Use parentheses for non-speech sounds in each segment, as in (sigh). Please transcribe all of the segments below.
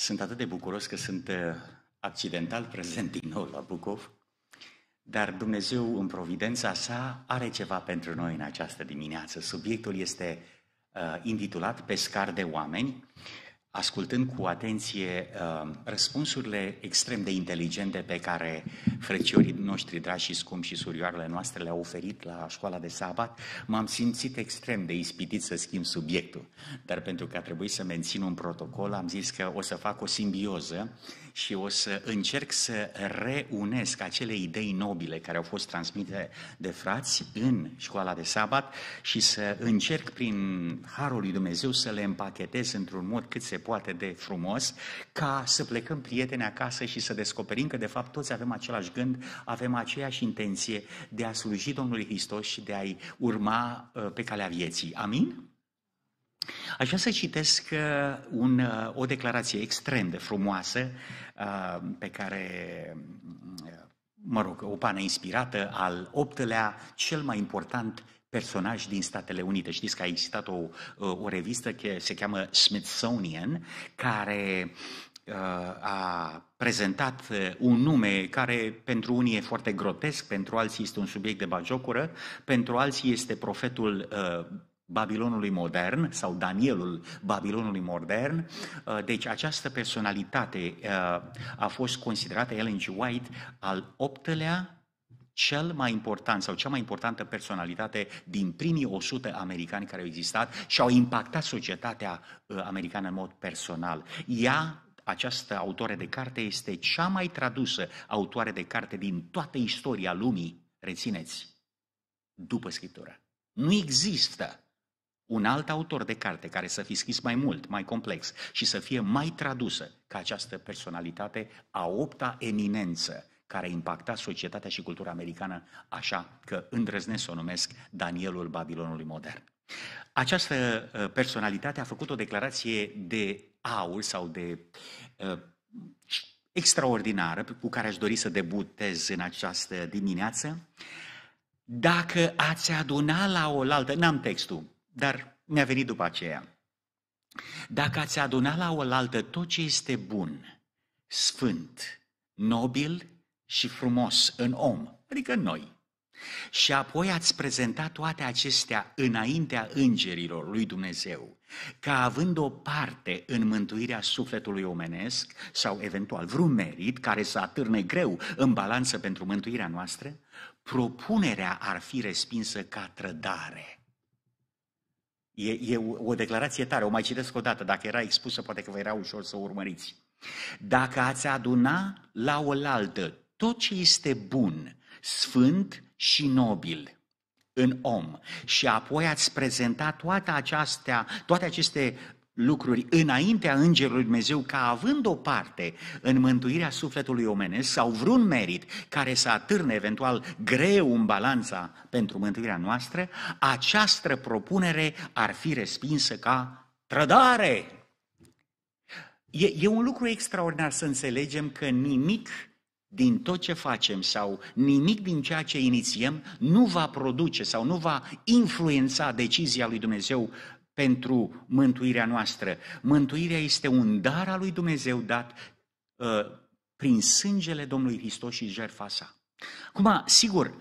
Sunt atât de bucuros că sunt uh, accidental prezent din nou la Bucov, dar Dumnezeu în providența sa are ceva pentru noi în această dimineață. Subiectul este uh, intitulat Pescar de oameni ascultând cu atenție uh, răspunsurile extrem de inteligente pe care freciorii noștri dragi și scumpi și surioarele noastre le-au oferit la școala de sabat, m-am simțit extrem de ispitit să schimb subiectul. Dar pentru că a trebuit să mențin un protocol, am zis că o să fac o simbioză și o să încerc să reunesc acele idei nobile care au fost transmite de frați în școala de sabat și să încerc prin harul lui Dumnezeu să le împachetez într-un mod cât se poate de frumos, ca să plecăm prieteni acasă și să descoperim că de fapt toți avem același gând, avem aceeași intenție de a sluji Domnului Hristos și de a-i urma uh, pe calea vieții. Amin? Aș vrea să citesc uh, un, uh, o declarație extrem de frumoasă pe care, mă rog, o pană inspirată al optelea, cel mai important personaj din Statele Unite. Știți că a existat o, o revistă care se cheamă Smithsonian, care uh, a prezentat uh, un nume care pentru unii e foarte grotesc, pentru alții este un subiect de bajocură, pentru alții este profetul uh, Babilonului modern sau Danielul Babilonului modern. Deci această personalitate a fost considerată Ellen G. White al optelea cel mai important sau cea mai importantă personalitate din primii 100 americani care au existat și au impactat societatea uh, americană în mod personal. Ea această autoare de carte este cea mai tradusă autoare de carte din toată istoria lumii, rețineți, după scriptură. Nu există un alt autor de carte care să fi scris mai mult, mai complex și să fie mai tradusă ca această personalitate a opta eminență care a impactat societatea și cultura americană, așa că îndrăznesc să o numesc Danielul Babilonului modern. Această uh, personalitate a făcut o declarație de aur sau de uh, extraordinară cu care aș dori să debutez în această dimineață. Dacă ați aduna la oaltă, n-am textul, dar mi-a venit după aceea. Dacă ați aduna la oaltă tot ce este bun, sfânt, nobil și frumos în om, adică noi. Și apoi ați prezentat toate acestea înaintea îngerilor lui Dumnezeu, ca având o parte în mântuirea sufletului omenesc sau eventual vreun merit care să atârne greu în balanță pentru mântuirea noastră, propunerea ar fi respinsă ca trădare. E, e o declarație tare, o mai citesc o dată, dacă era expusă poate că vă era ușor să o urmăriți. Dacă ați aduna la oaltă tot ce este bun, sfânt și nobil în om și apoi ați prezentat toate, aceastea, toate aceste lucruri înaintea Îngerului Dumnezeu ca având o parte în mântuirea sufletului omenesc sau vreun merit care să atârne eventual greu în balanța pentru mântuirea noastră, această propunere ar fi respinsă ca trădare. E, e un lucru extraordinar să înțelegem că nimic din tot ce facem sau nimic din ceea ce inițiem nu va produce sau nu va influența decizia lui Dumnezeu pentru mântuirea noastră. Mântuirea este un dar al lui Dumnezeu dat uh, prin sângele Domnului Hristos și jertfa sa. Acum, sigur,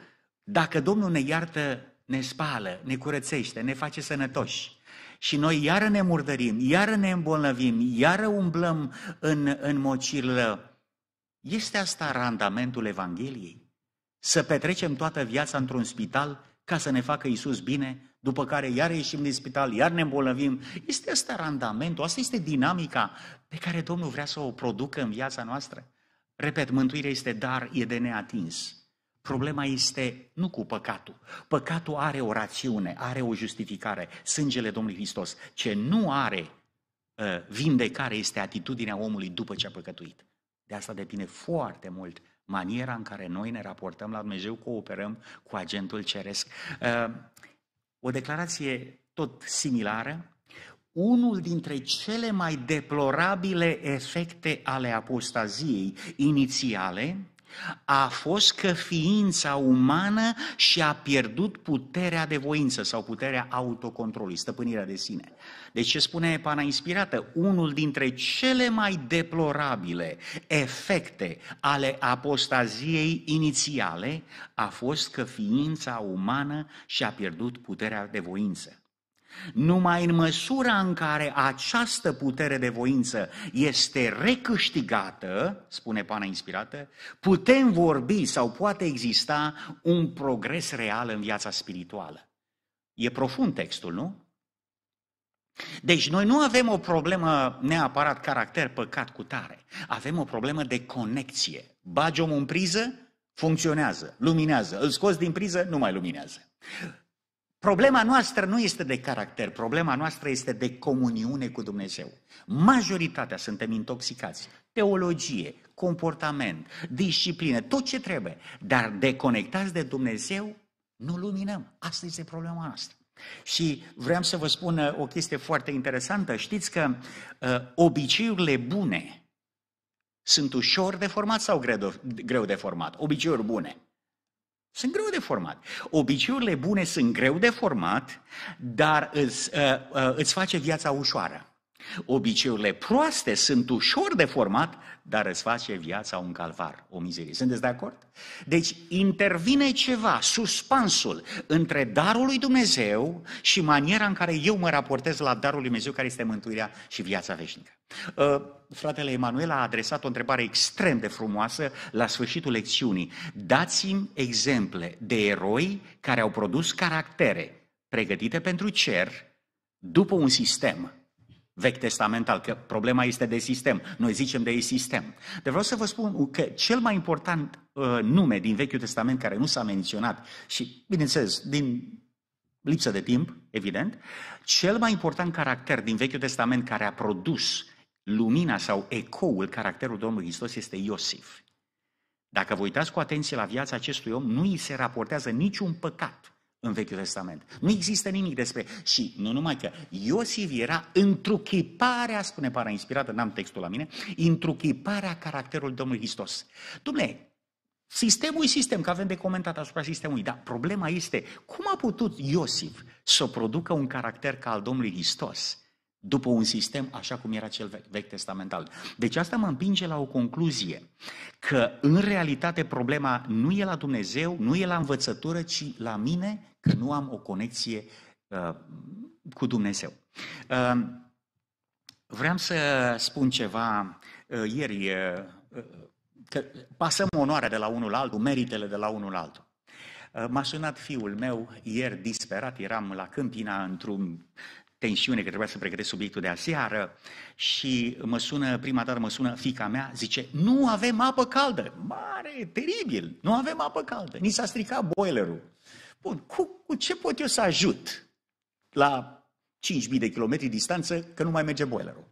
dacă Domnul ne iartă, ne spală, ne curățește, ne face sănătoși, și noi iară ne murdărim, iară ne îmbolnăvim, iară umblăm în, în mocirlă este asta randamentul Evangheliei? Să petrecem toată viața într-un spital ca să ne facă Isus bine, după care iar ieșim din spital, iar ne îmbolnăvim. Este asta randamentul, asta este dinamica pe care Domnul vrea să o producă în viața noastră. Repet, mântuirea este dar, e de neatins. Problema este nu cu păcatul. Păcatul are o rațiune, are o justificare, sângele Domnului Hristos. Ce nu are uh, vindecare este atitudinea omului după ce a păcătuit. De asta depinde foarte mult maniera în care noi ne raportăm la Dumnezeu, cooperăm cu agentul ceresc. Uh, o declarație tot similară, unul dintre cele mai deplorabile efecte ale apostaziei inițiale a fost că ființa umană și-a pierdut puterea de voință sau puterea autocontrolului, stăpânirea de sine. Deci ce spune Pana Inspirată? Unul dintre cele mai deplorabile efecte ale apostaziei inițiale a fost că ființa umană și-a pierdut puterea de voință. Numai în măsura în care această putere de voință este recâștigată, spune Pana Inspirată, putem vorbi sau poate exista un progres real în viața spirituală. E profund textul, nu? Deci noi nu avem o problemă neapărat caracter păcat cu tare. Avem o problemă de conexie. Bagi omul în priză, funcționează, luminează. Îl scoți din priză, nu mai luminează. Problema noastră nu este de caracter, problema noastră este de comuniune cu Dumnezeu. Majoritatea suntem intoxicați. Teologie, comportament, disciplină, tot ce trebuie. Dar deconectați de Dumnezeu, nu luminăm. Asta este problema noastră. Și vreau să vă spun uh, o chestie foarte interesantă. Știți că uh, obiceiurile bune sunt ușor de format sau greu de format? Obiceiuri bune. Sunt greu de format. Obiceiurile bune sunt greu de format, dar îți, uh, uh, îți face viața ușoară. Obiceiurile proaste sunt ușor de format, dar îți face viața un calvar, o mizerie. Sunteți de acord? Deci intervine ceva, suspansul între darul lui Dumnezeu și maniera în care eu mă raportez la darul lui Dumnezeu, care este mântuirea și viața veșnică. Uh, fratele Emanuel a adresat o întrebare extrem de frumoasă la sfârșitul lecțiunii. Dați-mi exemple de eroi care au produs caractere pregătite pentru cer după un sistem vechi testamental, că problema este de sistem. Noi zicem de sistem. Dar vreau să vă spun că cel mai important uh, nume din Vechiul Testament care nu s-a menționat și, bineînțeles, din lipsă de timp, evident, cel mai important caracter din Vechiul Testament care a produs lumina sau ecoul caracterului Domnului Hristos este Iosif. Dacă vă uitați cu atenție la viața acestui om, nu îi se raportează niciun păcat în Vechiul Testament. Nu există nimic despre... Și nu numai că Iosif era întruchiparea, spune para inspirată, n-am textul la mine, întruchiparea caracterului Domnului Hristos. Domnule, sistemul e sistem, că avem de comentat asupra sistemului, dar problema este cum a putut Iosif să producă un caracter ca al Domnului Hristos? după un sistem așa cum era cel vechi, vechi testamental. Deci asta mă împinge la o concluzie, că în realitate problema nu e la Dumnezeu, nu e la învățătură, ci la mine, că nu am o conexie uh, cu Dumnezeu. Uh, vreau să spun ceva, uh, ieri uh, uh că pasăm onoarea de la unul la altul, meritele de la unul la altul. Uh, m-a sunat fiul meu ieri disperat, eram la Câmpina într-un tensiune că trebuia să pregătesc subiectul de aseară și mă sună, prima dată mă sună fica mea, zice, nu avem apă caldă. Mare, teribil, nu avem apă caldă. Ni s-a stricat boilerul. Bun, cu, cu ce pot eu să ajut la 5.000 de kilometri distanță că nu mai merge boilerul?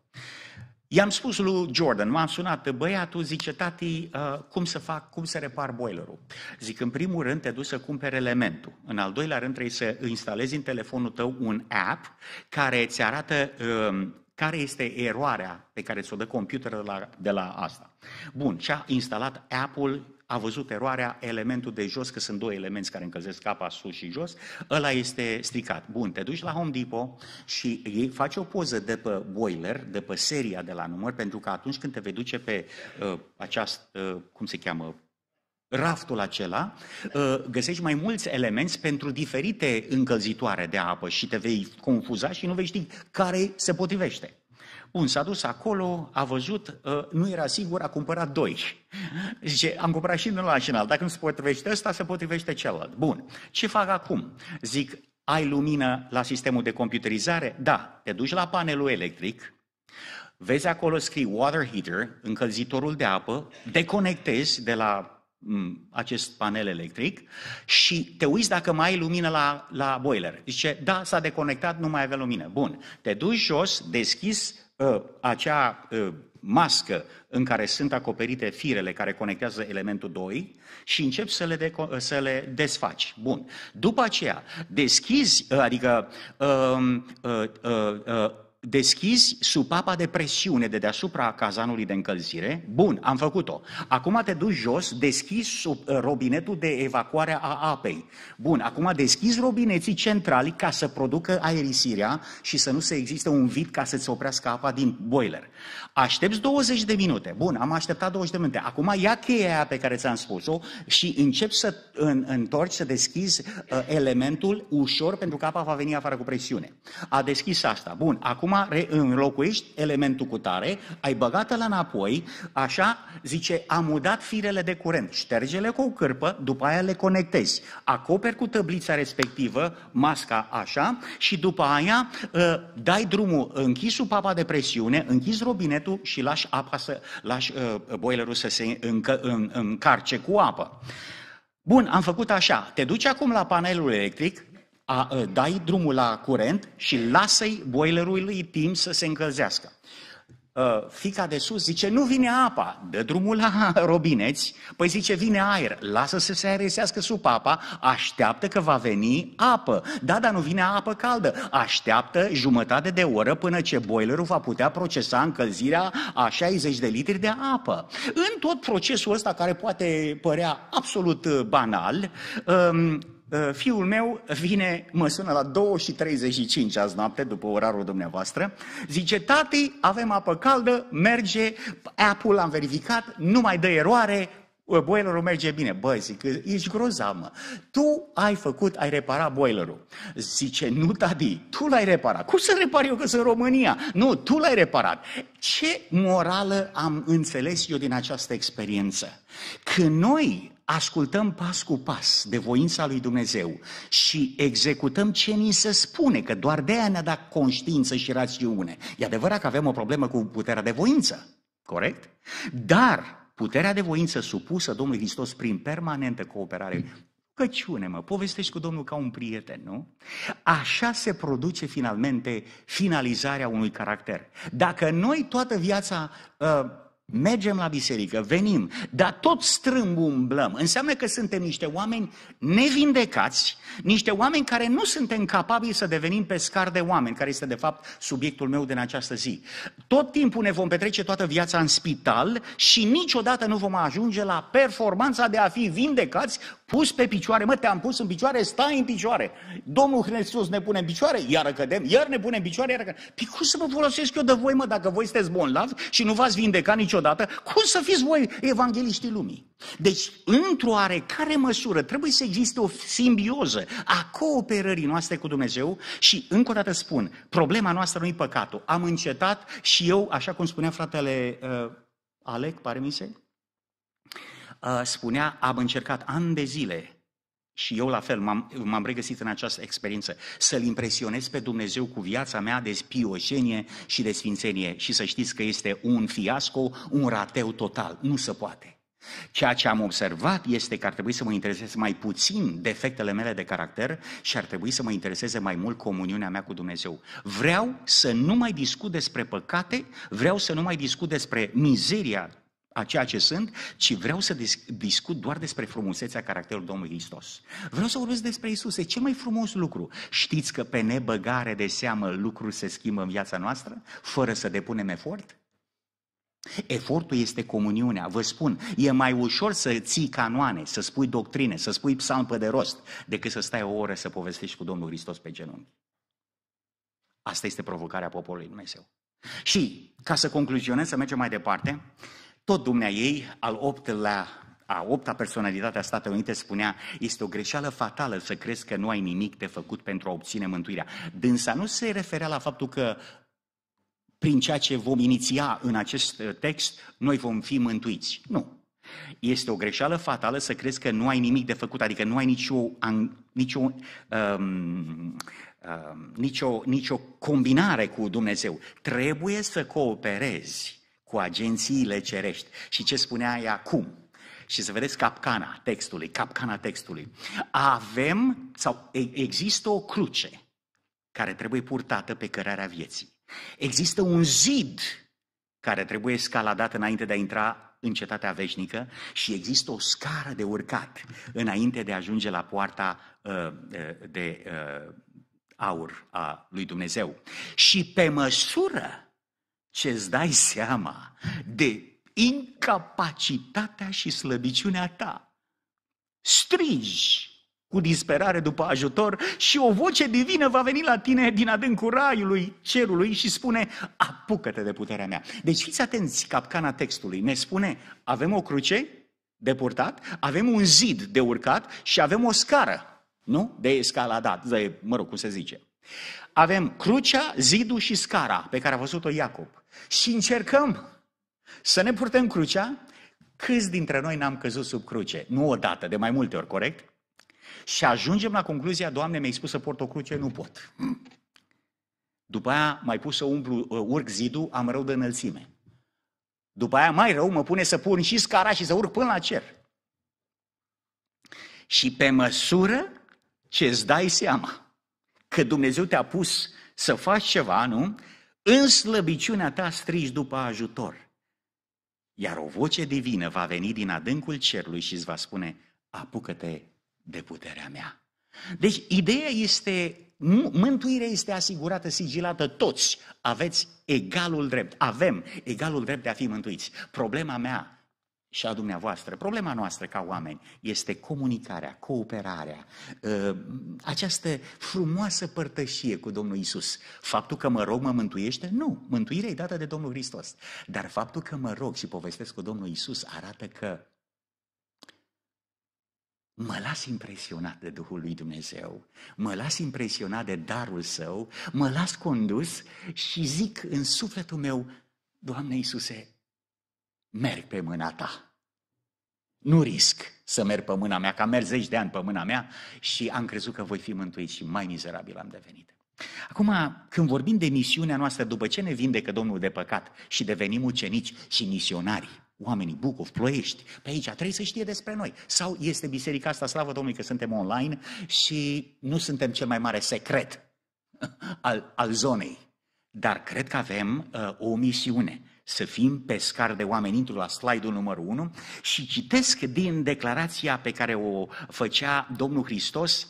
I-am spus lui Jordan, m-am sunat, băiatul zice, tati, uh, cum să fac, cum să repar boilerul? Zic, în primul rând te duci să cumperi elementul. În al doilea rând trebuie să instalezi în telefonul tău un app care îți arată uh, care este eroarea pe care ți-o dă computerul de la, de la asta. Bun, și-a instalat app-ul a văzut eroarea, elementul de jos, că sunt două elemente care încălzesc apa sus și jos, ăla este stricat. Bun, te duci la Home Depot și ei faci o poză de pe boiler, de pe seria de la număr, pentru că atunci când te vei duce pe uh, această, uh, cum se cheamă, raftul acela, uh, găsești mai mulți elemente pentru diferite încălzitoare de apă și te vei confuza și nu vei ști care se potrivește. Bun, s-a dus acolo, a văzut, uh, nu era sigur, a cumpărat doi. (laughs) Zice, am cumpărat și unul la și Dacă nu se potrivește ăsta, se potrivește celălalt. Bun, ce fac acum? Zic, ai lumină la sistemul de computerizare? Da, te duci la panelul electric, vezi acolo scrii water heater, încălzitorul de apă, deconectezi de la mm, acest panel electric și te uiți dacă mai ai lumină la, la boiler. Zice, da, s-a deconectat, nu mai avea lumină. Bun, te duci jos, deschizi Uh, acea uh, mască în care sunt acoperite firele care conectează elementul 2 și începi să le, de, uh, să le desfaci. Bun. După aceea, deschizi, adică um, uh, uh, uh, deschizi supapa de presiune de deasupra cazanului de încălzire, bun, am făcut-o. Acum te duci jos, deschizi sub, eh, robinetul de evacuare a apei. Bun, acum deschizi robineții centrali ca să producă aerisirea și să nu se existe un vid ca să-ți oprească apa din boiler. Aștepți 20 de minute. Bun, am așteptat 20 de minute. Acum ia cheia aia pe care ți-am spus-o și încep să în, întorci, să deschizi uh, elementul ușor pentru că apa va veni afară cu presiune. A deschis asta. Bun, acum reînlocuiești elementul cu tare, ai băgat-l înapoi, așa zice, am udat firele de curent, șterge-le cu o cârpă, după aia le conectezi, acoperi cu tăblița respectivă, masca așa, și după aia ă, dai drumul, închizi papa de presiune, închizi robinetul și lași apa să, lași ă, boilerul să se încă, în, încarce cu apă. Bun, am făcut așa. Te duci acum la panelul electric, a, a, ă, dai drumul la curent și lasă-i boilerului timp să se încălzească. A, ă, fica de sus zice, nu vine apa, dă drumul la (laughs) robineți, păi zice, vine aer, lasă să se aerisească sub apa, așteaptă că va veni apă. Da, dar nu vine apă caldă, așteaptă jumătate de oră până ce boilerul va putea procesa încălzirea a 60 de litri de apă. În tot procesul ăsta, care poate părea absolut ă, banal, a, Ă, fiul meu vine, mă sună la 2 și 35 azi noapte, după orarul dumneavoastră, zice, tati, avem apă caldă, merge, apple am verificat, nu mai dă eroare, ă, boilerul merge bine. Băi, zic, ești grozamă. Tu ai făcut, ai reparat boilerul. Zice, nu, tati, tu l-ai reparat. Cum să repar eu că sunt în România? Nu, tu l-ai reparat. Ce morală am înțeles eu din această experiență? Că noi ascultăm pas cu pas de voința lui Dumnezeu și executăm ce ni se spune, că doar de aia ne-a dat conștiință și rațiune. E adevărat că avem o problemă cu puterea de voință, corect? Dar puterea de voință supusă Domnului Hristos prin permanentă cooperare Căciune, mă, povestești cu Domnul ca un prieten, nu? Așa se produce finalmente finalizarea unui caracter. Dacă noi toată viața uh, mergem la biserică, venim, dar tot strâmb umblăm. Înseamnă că suntem niște oameni nevindecați, niște oameni care nu suntem capabili să devenim pescari de oameni, care este de fapt subiectul meu din această zi. Tot timpul ne vom petrece toată viața în spital și niciodată nu vom ajunge la performanța de a fi vindecați, pus pe picioare. Mă, te-am pus în picioare, stai în picioare. Domnul Hristos ne pune în picioare, iar cădem, iar ne pune în picioare, iar cădem. Păi cum să vă folosesc eu de voi, mă, dacă voi sunteți bolnavi și nu v-ați vindecat nici niciodată, cum să fiți voi evangeliștii lumii? Deci, într-o oarecare măsură, trebuie să existe o simbioză a cooperării noastre cu Dumnezeu și, încă o dată spun, problema noastră nu e păcatul. Am încetat și eu, așa cum spunea fratele uh, Alec, pare mi se, uh, spunea, am încercat ani de zile și eu la fel, m-am, m-am regăsit în această experiență. Să-L impresionez pe Dumnezeu cu viața mea de spioșenie și de sfințenie. Și să știți că este un fiasco, un rateu total. Nu se poate. Ceea ce am observat este că ar trebui să mă intereseze mai puțin defectele mele de caracter și ar trebui să mă intereseze mai mult comuniunea mea cu Dumnezeu. Vreau să nu mai discut despre păcate, vreau să nu mai discut despre mizeria a ceea ce sunt, ci vreau să discut doar despre frumusețea caracterului Domnului Hristos. Vreau să vorbesc despre Isus. E cel mai frumos lucru. Știți că pe nebăgare de seamă lucruri se schimbă în viața noastră, fără să depunem efort? Efortul este comuniunea. Vă spun, e mai ușor să ții canoane, să spui doctrine, să spui psalm de rost, decât să stai o oră să povestești cu Domnul Hristos pe genunchi. Asta este provocarea poporului Dumnezeu. Și, ca să concluzionez, să mergem mai departe, tot dumnea ei, al optelea, a opta personalitate a Statelor Unite spunea, este o greșeală fatală să crezi că nu ai nimic de făcut pentru a obține mântuirea. Dânsa nu se referea la faptul că prin ceea ce vom iniția în acest uh, text, noi vom fi mântuiți. Nu. Este o greșeală fatală să crezi că nu ai nimic de făcut, adică nu ai nicio, nicio, um, um, nicio, nicio combinare cu Dumnezeu. Trebuie să cooperezi cu agențiile cerești. Și ce spunea ea acum? Și să vedeți capcana textului, capcana textului. Avem sau există o cruce care trebuie purtată pe cărarea vieții. Există un zid care trebuie scaladat înainte de a intra în cetatea veșnică și există o scară de urcat înainte de a ajunge la poarta uh, uh, de uh, aur a lui Dumnezeu. Și pe măsură ce îți dai seama de incapacitatea și slăbiciunea ta. Strigi cu disperare după ajutor și o voce divină va veni la tine din adâncul raiului, cerului și spune, apucă-te de puterea mea. Deci fiți atenți, capcana textului ne spune, avem o cruce de purtat, avem un zid de urcat și avem o scară, nu? De escaladat, de, mă rog, cum se zice. Avem crucea, zidul și scara pe care a văzut-o Iacob. Și încercăm să ne purtăm crucea. Câți dintre noi n-am căzut sub cruce? Nu o dată, de mai multe ori, corect? Și ajungem la concluzia, Doamne, mi-ai spus să port o cruce, nu pot. După aia mai pus să umplu, uh, urc zidul, am rău de înălțime. După aia mai rău mă pune să pun și scara și să urc până la cer. Și pe măsură ce îți dai seama că Dumnezeu te-a pus să faci ceva, nu? În slăbiciunea ta strigi după ajutor. Iar o voce divină va veni din adâncul cerului și îți va spune, apucă-te de puterea mea. Deci ideea este, mântuirea este asigurată, sigilată, toți aveți egalul drept, avem egalul drept de a fi mântuiți. Problema mea și a dumneavoastră. Problema noastră ca oameni este comunicarea, cooperarea, ă, această frumoasă părtășie cu Domnul Isus. Faptul că mă rog mă mântuiește? Nu, mântuirea e dată de Domnul Hristos. Dar faptul că mă rog și povestesc cu Domnul Isus arată că Mă las impresionat de Duhul lui Dumnezeu, mă las impresionat de darul său, mă las condus și zic în sufletul meu, Doamne Iisuse, merg pe mâna ta. Nu risc să merg pe mâna mea, că am mers zeci de ani pe mâna mea și am crezut că voi fi mântuit și mai mizerabil am devenit. Acum, când vorbim de misiunea noastră, după ce ne vindecă Domnul de păcat și devenim ucenici și misionari, oamenii Bucov, Ploiești, pe aici trebuie să știe despre noi. Sau este biserica asta, slavă Domnului că suntem online și nu suntem cel mai mare secret al, al zonei. Dar cred că avem uh, o misiune să fim pescari de oameni. Intru la slide-ul numărul 1 și citesc din declarația pe care o făcea Domnul Hristos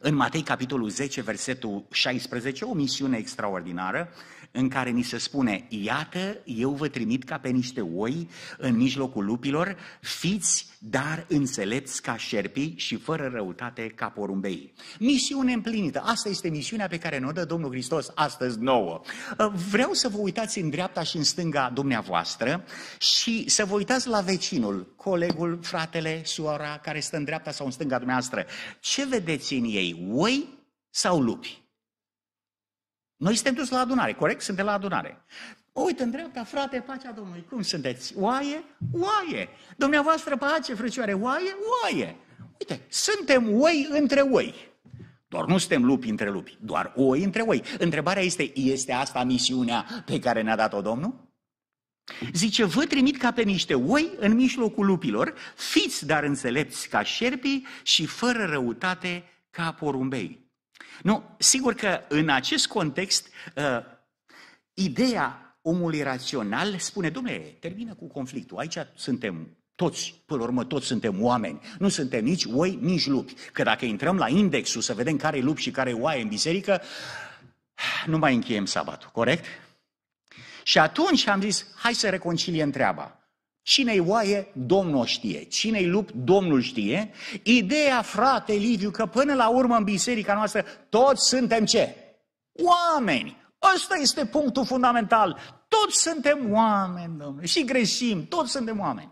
în Matei, capitolul 10, versetul 16, o misiune extraordinară, în care ni se spune, iată, eu vă trimit ca pe niște oi în mijlocul lupilor, fiți dar înțelepți ca șerpii și fără răutate ca porumbei. Misiune împlinită. Asta este misiunea pe care ne-o dă Domnul Hristos astăzi nouă. Vreau să vă uitați în dreapta și în stânga dumneavoastră și să vă uitați la vecinul, colegul, fratele, suora care stă în dreapta sau în stânga dumneavoastră. Ce vedeți în ei? Oi sau lupi? Noi suntem dus la adunare, corect? Suntem la adunare. Uite, în dreapta, frate, pacea Domnului. Cum sunteți? Oaie? Oaie. Dumneavoastră pace, frăcioare, oaie? Oaie. Uite, suntem oi între oi. Doar nu suntem lupi între lupi, doar oi între oi. Întrebarea este, este asta misiunea pe care ne-a dat-o Domnul? Zice, vă trimit ca pe niște oi în mijlocul lupilor, fiți dar înțelepți ca șerpii și fără răutate ca porumbei. Nu, sigur că în acest context, uh, ideea omului rațional spune, domnule, termină cu conflictul, aici suntem toți, până la urmă, toți suntem oameni. Nu suntem nici oi, nici lupi. Că dacă intrăm la indexul să vedem care e lup și care e oaie în biserică, nu mai încheiem sabatul, corect? Și atunci am zis, hai să reconciliem treaba. Cine-i oaie, Domnul știe. Cine-i lup, Domnul știe. Ideea, frate Liviu, că până la urmă în biserica noastră toți suntem ce? Oameni! Ăsta este punctul fundamental. Toți suntem oameni, domnule, și greșim, toți suntem oameni.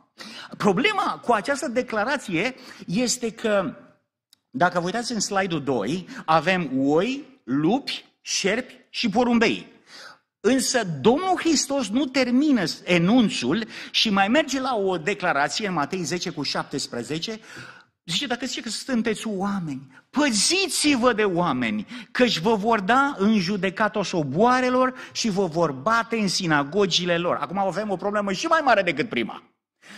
Problema cu această declarație este că, dacă vă uitați în slide-ul 2, avem oi, lupi, șerpi și porumbei. Însă Domnul Hristos nu termină enunțul și mai merge la o declarație în Matei 10 cu 17, Zice, dacă zice că sunteți oameni, păziți-vă de oameni, căci vă vor da în judecat osoboarelor și vă vor bate în sinagogile lor. Acum avem o problemă și mai mare decât prima.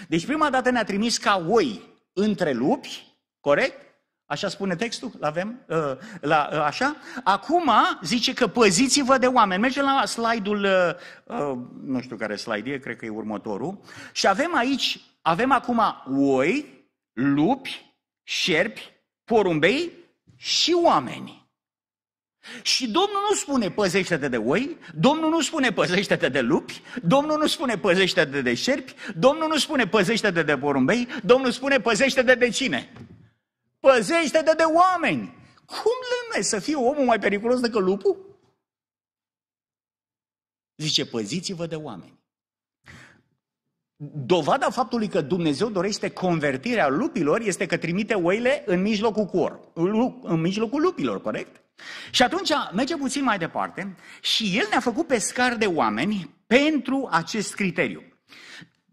Deci prima dată ne-a trimis ca oi între lupi, corect? Așa spune textul? L-avem? Uh, la, uh, așa? Acum zice că păziți-vă de oameni. Mergem la slide-ul, uh, nu știu care slide e, cred că e următorul. Și avem aici, avem acum oi, lupi, șerpi, porumbei și oameni. Și Domnul nu spune păzește-te de oi, Domnul nu spune păzește-te de lupi, Domnul nu spune păzește-te de șerpi, Domnul nu spune păzește-te de porumbei, Domnul spune păzește-te de cine? păzește de de oameni! Cum lâne să fie omul mai periculos decât lupul? Zice, păziți-vă de oameni. Dovada faptului că Dumnezeu dorește convertirea lupilor este că trimite oile în mijlocul cor, în mijlocul lupilor, corect? Și atunci merge puțin mai departe și el ne-a făcut pescar de oameni pentru acest criteriu.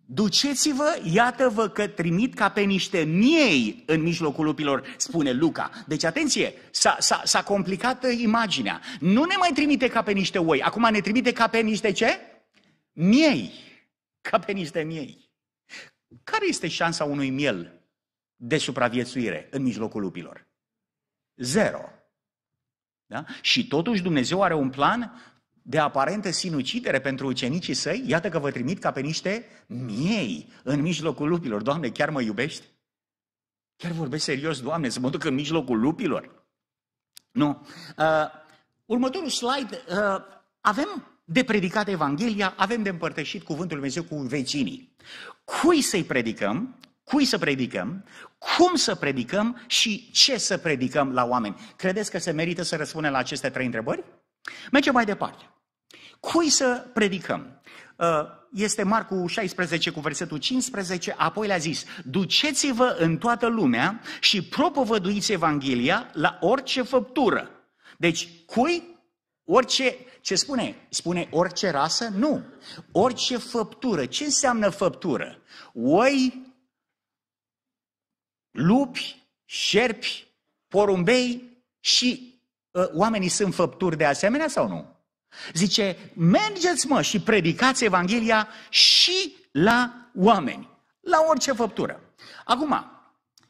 Duceți-vă, iată-vă că trimit ca pe niște miei în mijlocul lupilor, spune Luca. Deci atenție, s-a, s-a, s-a complicat uh, imaginea. Nu ne mai trimite ca pe niște oi, acum ne trimite ca pe niște ce? Miei, ca pe niște miei. Care este șansa unui miel de supraviețuire în mijlocul lupilor? Zero. Da? Și totuși Dumnezeu are un plan de aparente sinucidere pentru ucenicii săi, iată că vă trimit ca pe niște miei în mijlocul lupilor. Doamne, chiar mă iubești? Chiar vorbesc serios, Doamne, să mă duc în mijlocul lupilor? Nu. Uh, următorul slide, uh, avem de predicat Evanghelia, avem de împărtășit cuvântul Lui Dumnezeu cu vecinii. Cui să-i predicăm, cui să predicăm, cum să predicăm și ce să predicăm la oameni. Credeți că se merită să răspundem la aceste trei întrebări? Mergem mai departe. Cui să predicăm? Uh, este Marcu 16 cu versetul 15, apoi le-a zis, duceți-vă în toată lumea și propovăduiți Evanghelia la orice făptură. Deci, cui? Orice, ce spune? Spune orice rasă? Nu. Orice făptură. Ce înseamnă făptură? Oi, lupi, șerpi, porumbei și Ă, oamenii sunt făpturi de asemenea sau nu? Zice, mergeți mă și predicați Evanghelia și la oameni, la orice făptură. Acum,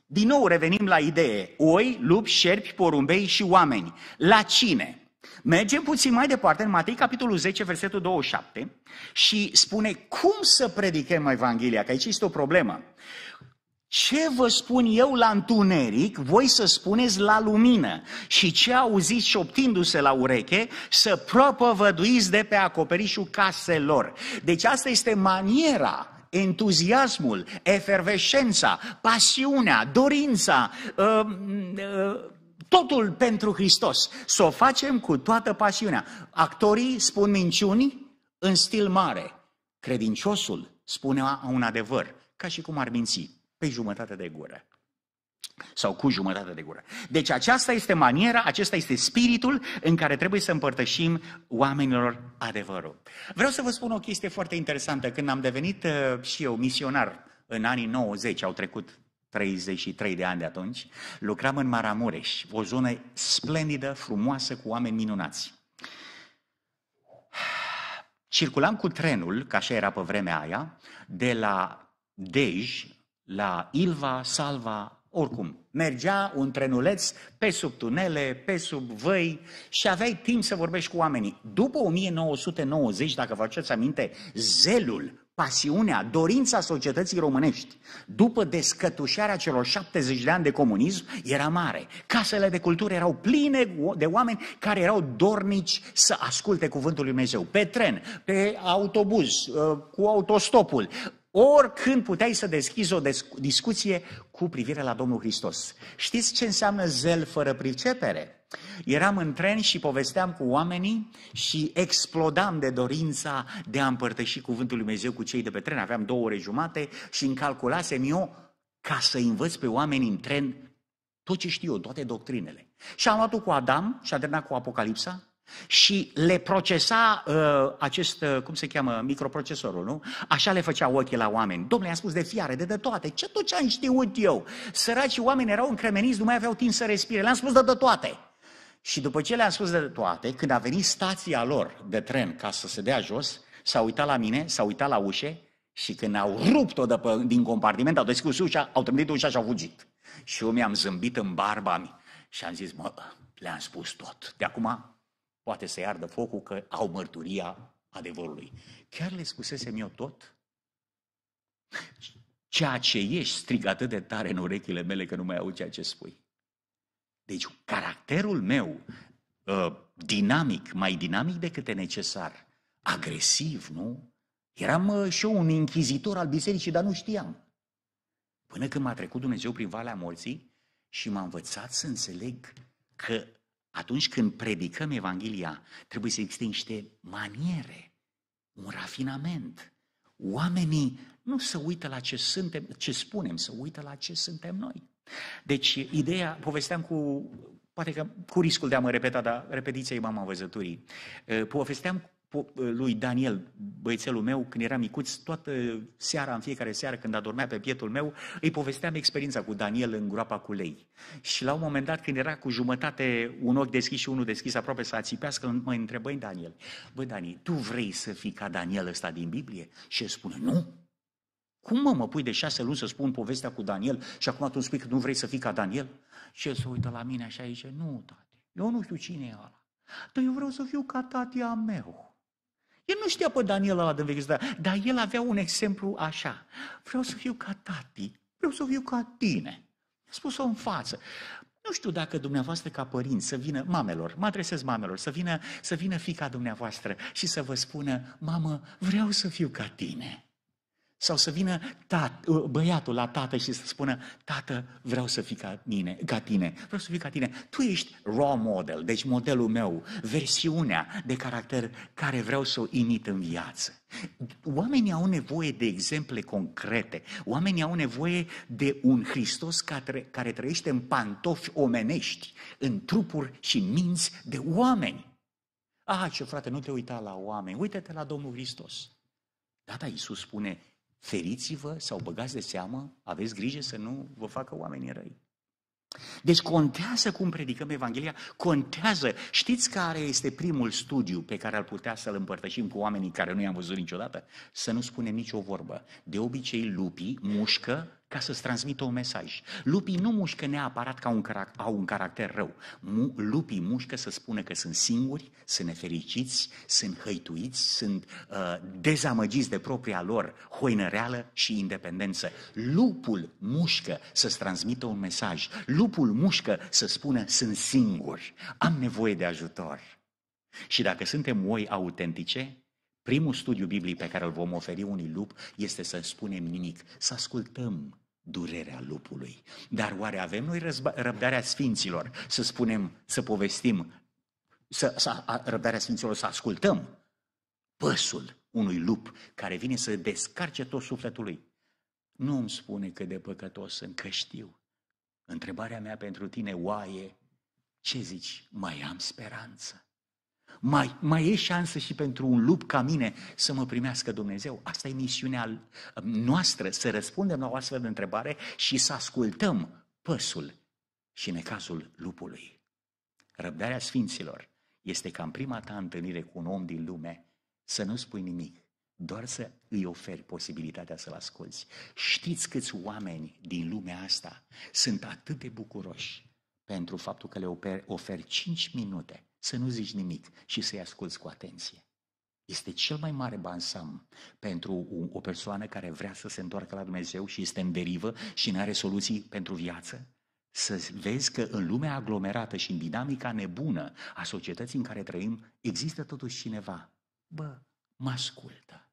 din nou revenim la idee, oi, lupi, șerpi, porumbei și oameni. La cine? Mergem puțin mai departe în Matei capitolul 10, versetul 27 și spune cum să predicăm Evanghelia, că aici este o problemă. Ce vă spun eu la întuneric, voi să spuneți la lumină. Și ce auziți șoptindu-se la ureche, să propovăduiți de pe acoperișul caselor. Deci asta este maniera entuziasmul, efervescența, pasiunea, dorința, ă, ă, totul pentru Hristos. Să o facem cu toată pasiunea. Actorii spun minciuni în stil mare. Credinciosul spune un adevăr, ca și cum ar minți pe păi jumătate de gură. Sau cu jumătate de gură. Deci aceasta este maniera, acesta este spiritul în care trebuie să împărtășim oamenilor adevărul. Vreau să vă spun o chestie foarte interesantă. Când am devenit uh, și eu misionar în anii 90, au trecut 33 de ani de atunci, lucram în Maramureș, o zonă splendidă, frumoasă, cu oameni minunați. Circulam cu trenul, ca așa era pe vremea aia, de la Dej, la Ilva, Salva, oricum. Mergea un trenuleț pe sub tunele, pe sub văi și aveai timp să vorbești cu oamenii. După 1990, dacă vă aduceți aminte, zelul pasiunea, dorința societății românești, după descătușarea celor 70 de ani de comunism, era mare. Casele de cultură erau pline de oameni care erau dornici să asculte Cuvântul Lui Dumnezeu. Pe tren, pe autobuz, uh, cu autostopul, Oricând puteai să deschizi o discuție cu privire la Domnul Hristos. Știți ce înseamnă zel fără pricepere? Eram în tren și povesteam cu oamenii și explodam de dorința de a împărtăși cuvântul lui Dumnezeu cu cei de pe tren. Aveam două ore jumate și calculasem eu ca să învăț pe oameni în tren tot ce știu eu, toate doctrinele. Și am luat-o cu Adam și am terminat cu Apocalipsa și le procesa uh, acest, uh, cum se cheamă, microprocesorul, nu? Așa le făcea ochii la oameni. Domnule, i-am spus de fiare, de de toate. Ce tot ce am știut eu? Săracii oameni erau încremeniți, nu mai aveau timp să respire. Le-am spus de de toate. Și după ce le-am spus de de toate, când a venit stația lor de tren ca să se dea jos, s-a uitat la mine, s-a uitat la ușe și când au rupt-o de pe, din compartiment, au deschis ușa, au trâmbit ușa și au fugit. Și eu mi-am zâmbit în barba mi și am zis, mă, le-am spus tot. De acum poate să iardă focul că au mărturia adevărului. Chiar le spusesem eu tot? Ceea ce ești strig atât de tare în urechile mele că nu mai aud ceea ce spui. Deci caracterul meu ă, dinamic, mai dinamic decât e necesar, agresiv, nu? Eram ă, și eu un inchizitor al bisericii, dar nu știam. Până când m-a trecut Dumnezeu prin Valea Morții și m-a învățat să înțeleg că atunci când predicăm Evanghelia, trebuie să existe niște maniere, un rafinament. Oamenii nu se uită la ce, suntem, ce spunem, se uită la ce suntem noi. Deci, ideea, povesteam cu, poate că cu riscul de a mă repeta, dar repetiția e mama văzăturii, povesteam Ă, lui Daniel, băiețelul meu, când era micuț, toată seara, în fiecare seară, când adormea pe pietul meu, îi povesteam experiența cu Daniel în groapa cu lei. Și la un moment dat, când era cu jumătate un ochi deschis și unul deschis, aproape să ațipească, mă întrebă Daniel, bă, Dani, tu vrei să fii ca Daniel ăsta din Biblie? Și el spune, nu. Cum mă, mă pui de șase luni să spun povestea cu Daniel și acum tu îmi spui că nu vrei să fii ca Daniel? Și el se uită la mine așa și zice, nu, tati. eu nu știu cine e ăla, dar eu vreau să fiu ca tatia meu. El nu știa pe Daniel ăla de vechi, dar el avea un exemplu așa. Vreau să fiu ca tati, vreau să fiu ca tine. A spus-o în față. Nu știu dacă dumneavoastră ca părinți să vină mamelor, mă adresez mamelor, să vină, să vină fica dumneavoastră și să vă spună, mamă, vreau să fiu ca tine. Sau să vină tat, uh, băiatul la tată și să spună, tată, vreau să fii ca, mine, ca tine, vreau să fii ca tine. Tu ești raw model, deci modelul meu, versiunea de caracter care vreau să o imit în viață. Oamenii au nevoie de exemple concrete, oamenii au nevoie de un Hristos care, care trăiește în pantofi omenești, în trupuri și minți de oameni. Ah, ce frate, nu te uita la oameni, uite-te la Domnul Hristos. Da, da, Iisus spune, feriți-vă sau băgați de seamă, aveți grijă să nu vă facă oamenii răi. Deci contează cum predicăm Evanghelia, contează. Știți care este primul studiu pe care ar putea să-l împărtășim cu oamenii care nu i-am văzut niciodată? Să nu spunem nicio vorbă. De obicei lupii mușcă ca să-ți transmită un mesaj. Lupii nu mușcă neapărat ca un au un caracter rău. Mu- lupii mușcă să spună că sunt singuri, sunt nefericiți, sunt hăituiți, sunt uh, dezamăgiți de propria lor hoinăreală și independență. Lupul mușcă să-ți transmită un mesaj. Lupul mușcă să spună sunt singuri, am nevoie de ajutor. Și dacă suntem oi autentice, Primul studiu biblic pe care îl vom oferi unui lup este să spunem nimic, să ascultăm durerea lupului. Dar oare avem noi răzba- răbdarea sfinților să spunem, să povestim, să, să a, răbdarea sfinților să ascultăm păsul unui lup care vine să descarce tot sufletul lui? Nu îmi spune că de păcătos sunt, că știu. Întrebarea mea pentru tine, oaie, ce zici? Mai am speranță mai, mai e șansă și pentru un lup ca mine să mă primească Dumnezeu? Asta e misiunea uh, noastră, să răspundem la o astfel de întrebare și să ascultăm păsul și necazul lupului. Răbdarea Sfinților este ca în prima ta întâlnire cu un om din lume să nu spui nimic, doar să îi oferi posibilitatea să-l asculți. Știți câți oameni din lumea asta sunt atât de bucuroși pentru faptul că le oferi 5 minute să nu zici nimic și să-i asculți cu atenție. Este cel mai mare bansam pentru o persoană care vrea să se întoarcă la Dumnezeu și este în derivă și nu are soluții pentru viață. Să vezi că în lumea aglomerată și în dinamica nebună a societății în care trăim, există totuși cineva. Bă, mă ascultă.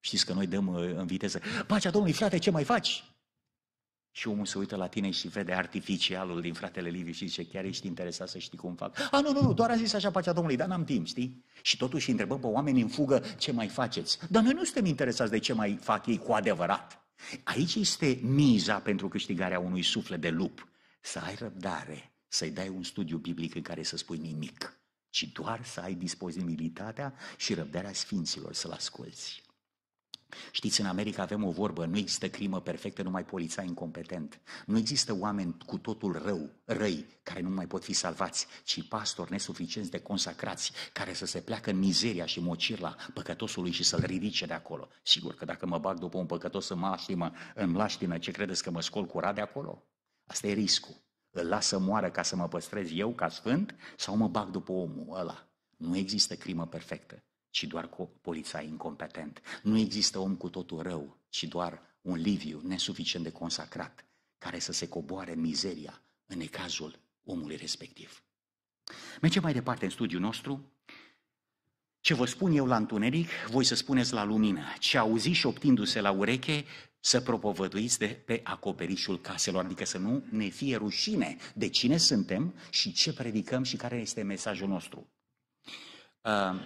Știți că noi dăm uh, în viteză, pacea Domnului, frate, ce mai faci? Și omul se uită la tine și vede artificialul din fratele Liviu și zice, chiar ești interesat să știi cum fac. A, nu, nu, nu, doar a zis așa pacea Domnului, dar n-am timp, știi? Și totuși întrebăm pe oameni în fugă ce mai faceți. Dar noi nu suntem interesați de ce mai fac ei cu adevărat. Aici este miza pentru câștigarea unui suflet de lup. Să ai răbdare, să-i dai un studiu biblic în care să spui nimic, ci doar să ai disponibilitatea și răbdarea sfinților să-l asculți. Știți, în America avem o vorbă, nu există crimă perfectă, numai poliția incompetent. Nu există oameni cu totul rău, răi, care nu mai pot fi salvați, ci pastori nesuficienți de consacrați, care să se pleacă în mizeria și mocirla păcătosului și să-l ridice de acolo. Sigur că dacă mă bag după un păcătos în mașină, în laștină, ce credeți că mă scol curat de acolo? Asta e riscul. Îl las să moară ca să mă păstrez eu ca sfânt sau mă bag după omul ăla? Nu există crimă perfectă ci doar cu polițai incompetent. Nu există om cu totul rău, ci doar un Liviu nesuficient de consacrat, care să se coboare mizeria în ecazul omului respectiv. Mergem mai departe în studiul nostru. Ce vă spun eu la întuneric, voi să spuneți la lumină. Ce auzi și optindu-se la ureche, să propovăduiți de pe acoperișul caselor, adică să nu ne fie rușine de cine suntem și ce predicăm și care este mesajul nostru. Uh,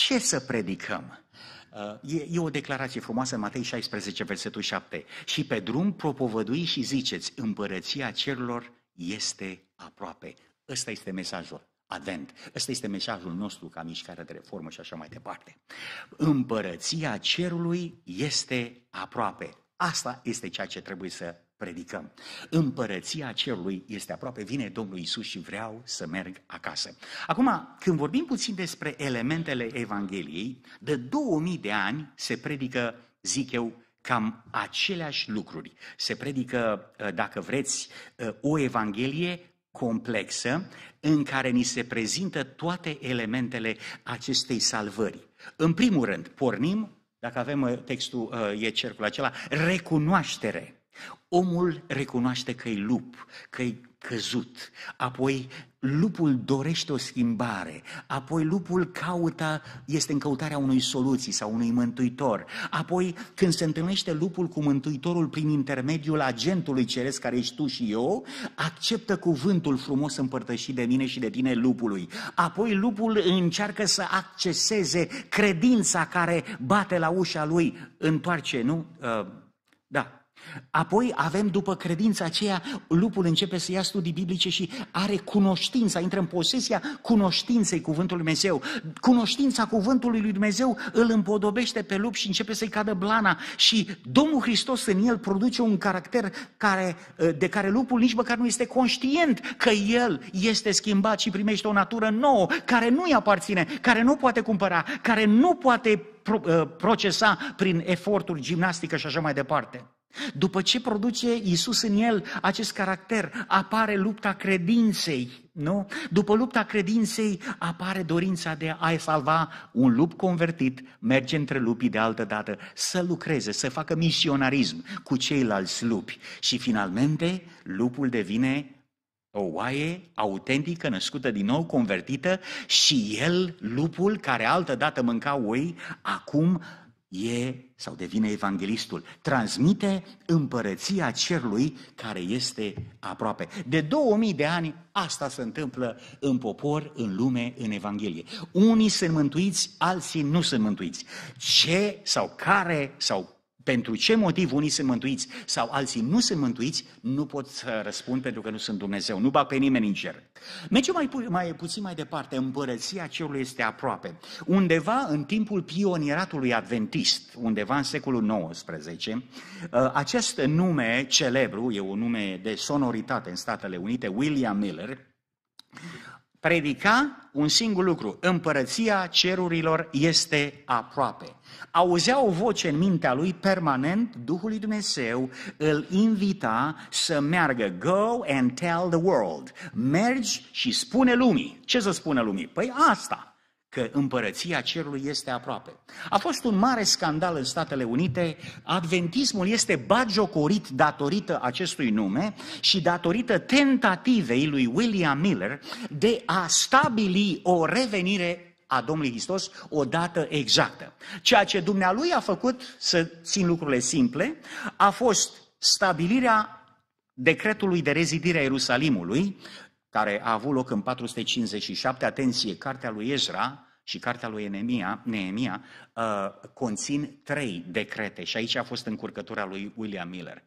ce să predicăm? Uh, e, e o declarație frumoasă în Matei 16, versetul 7. Și pe drum propovădui și ziceți, împărăția cerurilor este aproape. Ăsta este mesajul. Advent. Ăsta este mesajul nostru ca mișcare de reformă și așa mai departe. Împărăția cerului este aproape. Asta este ceea ce trebuie să predicăm. Împărăția cerului este aproape, vine Domnul Isus și vreau să merg acasă. Acum, când vorbim puțin despre elementele Evangheliei, de 2000 de ani se predică, zic eu, cam aceleași lucruri. Se predică, ă, dacă vreți, ă, o Evanghelie complexă în care ni se prezintă toate elementele acestei salvări. În primul rând, pornim, dacă avem ă, textul, e cercul acela, recunoaștere Omul recunoaște că e lup, că e căzut, apoi lupul dorește o schimbare, apoi lupul caută, este în căutarea unui soluții sau unui mântuitor, apoi când se întâlnește lupul cu mântuitorul prin intermediul agentului ceresc care ești tu și eu, acceptă cuvântul frumos împărtășit de mine și de tine lupului, apoi lupul încearcă să acceseze credința care bate la ușa lui, întoarce, nu? Uh, da, Apoi avem după credința aceea, lupul începe să ia studii biblice și are cunoștința, intră în posesia cunoștinței cuvântului Dumnezeu. Cunoștința cuvântului lui Dumnezeu îl împodobește pe lup și începe să-i cadă blana și Domnul Hristos în el produce un caracter care, ă, de care lupul nici măcar nu este conștient că el este schimbat și primește o natură nouă care nu-i aparține, care nu poate cumpăra, care nu poate ă, procesa prin eforturi, gimnastică și așa mai departe. După ce produce Isus în el acest caracter, apare lupta credinței, nu? După lupta credinței apare dorința de a-i salva un lup convertit, merge între lupii de altă dată, să lucreze, să facă misionarism cu ceilalți lupi. Și finalmente lupul devine o oaie autentică, născută din nou, convertită și el, lupul care altă dată mânca oi, acum e sau devine evanghelistul. Transmite împărăția cerului care este aproape. De 2000 de ani asta se întâmplă în popor, în lume, în Evanghelie. Unii sunt mântuiți, alții nu sunt mântuiți. Ce sau care sau pentru ce motiv unii sunt mântuiți sau alții nu sunt mântuiți, nu pot să răspund pentru că nu sunt Dumnezeu. Nu bag pe nimeni în cer. Mergem mai, pu- mai puțin mai departe. Împărăția cerului este aproape. Undeva în timpul pionieratului adventist, undeva în secolul XIX, ă, acest nume celebru, e un nume de sonoritate în Statele Unite, William Miller, predica un singur lucru, împărăția cerurilor este aproape. Auzea o voce în mintea lui permanent, Duhul lui Dumnezeu îl invita să meargă, go and tell the world, mergi și spune lumii. Ce să spună lumii? Păi asta, că împărăția cerului este aproape. A fost un mare scandal în Statele Unite, adventismul este bagiocorit datorită acestui nume și datorită tentativei lui William Miller de a stabili o revenire a Domnului Hristos o dată exactă. Ceea ce dumnealui a făcut, să țin lucrurile simple, a fost stabilirea decretului de rezidire a Ierusalimului care a avut loc în 457, atenție, cartea lui Ezra și cartea lui Neemia, Neemia, uh, conțin trei decrete și aici a fost încurcătura lui William Miller.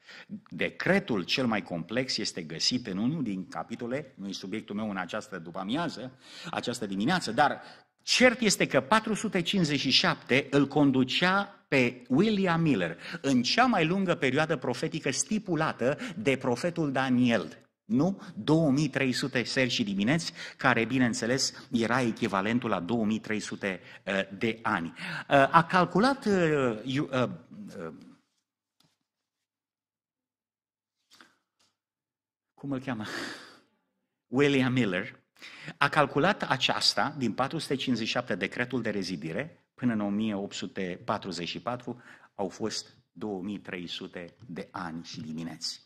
Decretul cel mai complex este găsit în unul din capitole, nu e subiectul meu în această după-amiază, această dimineață, dar Cert este că 457 îl conducea pe William Miller în cea mai lungă perioadă profetică stipulată de profetul Daniel. Nu? 2300 seri și dimineți, care, bineînțeles, era echivalentul la 2300 uh, de ani. Uh, a calculat uh, cum îl cheamă? William Miller, a calculat aceasta din 457 decretul de rezidire până în 1844 au fost 2300 de ani și dimineți.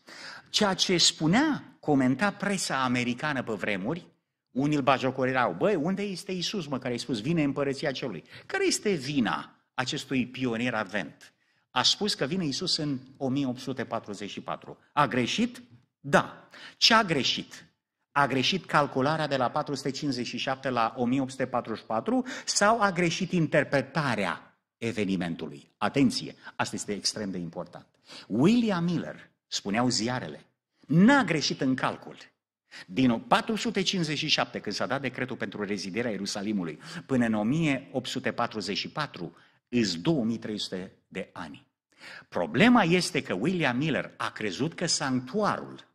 Ceea ce spunea, comenta presa americană pe vremuri, unii îl bajocorirau, băi, unde este Isus, mă, care a spus, vine împărăția celui? Care este vina acestui pionier avent? A spus că vine Isus în 1844. A greșit? Da. Ce a greșit? A greșit calcularea de la 457 la 1844 sau a greșit interpretarea evenimentului. Atenție, asta este extrem de important. William Miller, spuneau ziarele, n-a greșit în calcul. Din 457, când s-a dat decretul pentru reziderea Ierusalimului, până în 1844, îs 2300 de ani. Problema este că William Miller a crezut că sanctuarul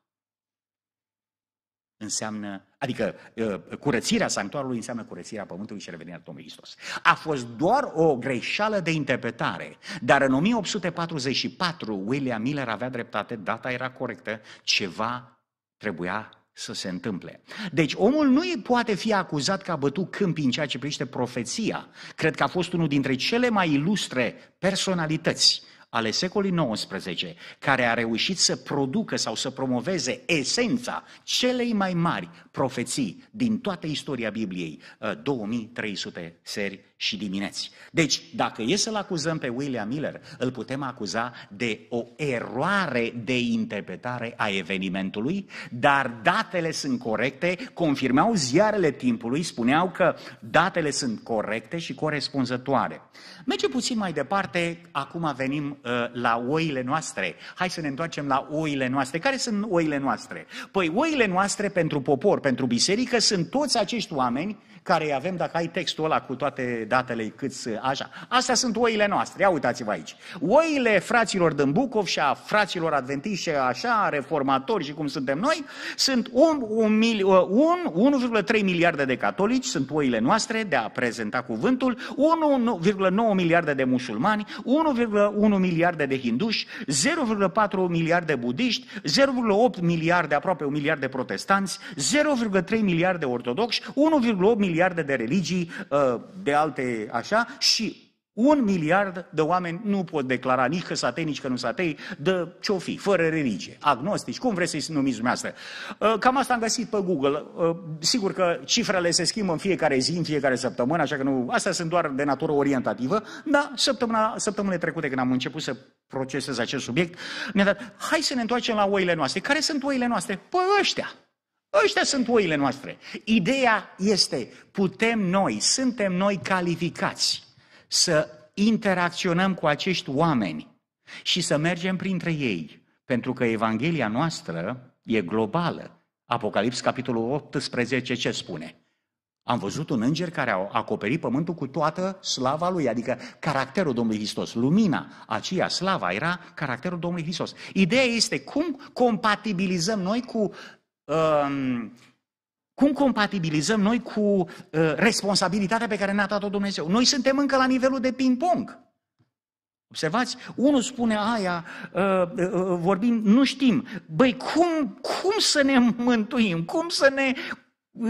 înseamnă Adică uh, curățirea sanctuarului înseamnă curățirea pământului și revenirea Domnului Hristos. A fost doar o greșeală de interpretare, dar în 1844 William Miller avea dreptate, data era corectă, ceva trebuia să se întâmple. Deci omul nu poate fi acuzat că a bătut câmpii în ceea ce privește profeția. Cred că a fost unul dintre cele mai ilustre personalități ale secolului XIX, care a reușit să producă sau să promoveze esența celei mai mari profeții din toată istoria Bibliei, 2300 uh, seri și dimineți. Deci, dacă e să-l acuzăm pe William Miller, îl putem acuza de o eroare de interpretare a evenimentului, dar datele sunt corecte, confirmau ziarele timpului, spuneau că datele sunt corecte și corespunzătoare. Mergem puțin mai departe, acum venim uh, la oile noastre. Hai să ne întoarcem la oile noastre. Care sunt oile noastre? Păi oile noastre pentru popor, pentru biserică, sunt toți acești oameni care îi avem, dacă ai textul ăla cu toate datele, să așa. Astea sunt oile noastre, ia uitați-vă aici. Oile fraților din Bucov și a fraților adventiști și așa, reformatori și cum suntem noi, sunt 1,3 uh, miliarde de catolici, sunt oile noastre de a prezenta cuvântul, 1,9 miliarde de musulmani, 1,1 miliarde de hinduși, 0,4 miliarde de budiști, 0,8 miliarde, aproape un miliard de protestanți, 0,3 miliarde ortodoxi, 1,8 miliarde miliarde de religii, uh, de alte așa, și un miliard de oameni nu pot declara nici că nici că nu satei, de ce-o fi, fără religie, agnostici, cum vreți să-i numiți dumneavoastră. Uh, cam asta am găsit pe Google. Uh, sigur că cifrele se schimbă în fiecare zi, în fiecare săptămână, așa că nu... Astea sunt doar de natură orientativă, dar săptămâna, săptămâna trecute, când am început să procesez acest subiect, mi-a dat, hai să ne întoarcem la oile noastre. Care sunt oile noastre? Păi ăștia! Ăștia sunt oile noastre. Ideea este, putem noi, suntem noi calificați să interacționăm cu acești oameni și să mergem printre ei. Pentru că Evanghelia noastră e globală. Apocalips, capitolul 18, ce spune? Am văzut un înger care a acoperit pământul cu toată slava lui, adică caracterul Domnului Hristos. Lumina aceea, slava, era caracterul Domnului Hristos. Ideea este cum compatibilizăm noi cu Ehm, cum compatibilizăm noi cu eh, responsabilitatea pe care ne-a dat-o Dumnezeu. Noi suntem încă la nivelul de ping-pong. Observați? Unul spune aia, eh, eh, vorbim, nu știm. Băi, cum, cum să ne mântuim? Cum să, ne,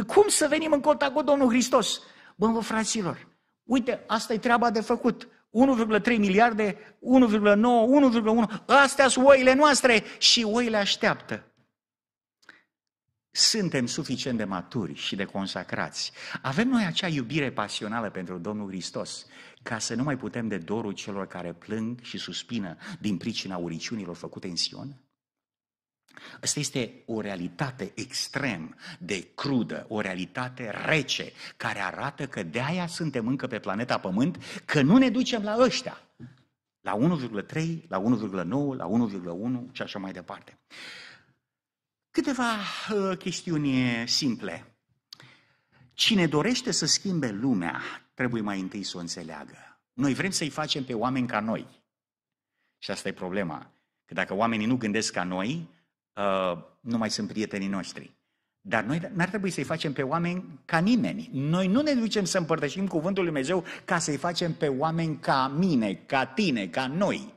cum să venim în contact cu Domnul Hristos? Bă, bă fraților, uite, asta e treaba de făcut. 1,3 miliarde, 1,9, 1,1, astea sunt oile noastre și oile așteaptă suntem suficient de maturi și de consacrați. Avem noi acea iubire pasională pentru Domnul Hristos, ca să nu mai putem de dorul celor care plâng și suspină din pricina uriciunilor făcute în Sion? Asta este o realitate extrem de crudă, o realitate rece, care arată că de aia suntem încă pe planeta Pământ, că nu ne ducem la ăștia, la 1,3, la 1,9, la 1,1 și așa mai departe. Câteva uh, chestiuni uh, simple. Cine dorește să schimbe lumea, trebuie mai întâi să o înțeleagă. Noi vrem să-i facem pe oameni ca noi. Și asta e problema. Că dacă oamenii nu gândesc ca noi, uh, nu mai sunt prietenii noștri. Dar noi n-ar trebui să-i facem pe oameni ca nimeni. Noi nu ne ducem să împărtășim cuvântul lui Dumnezeu ca să-i facem pe oameni ca mine, ca tine, ca noi.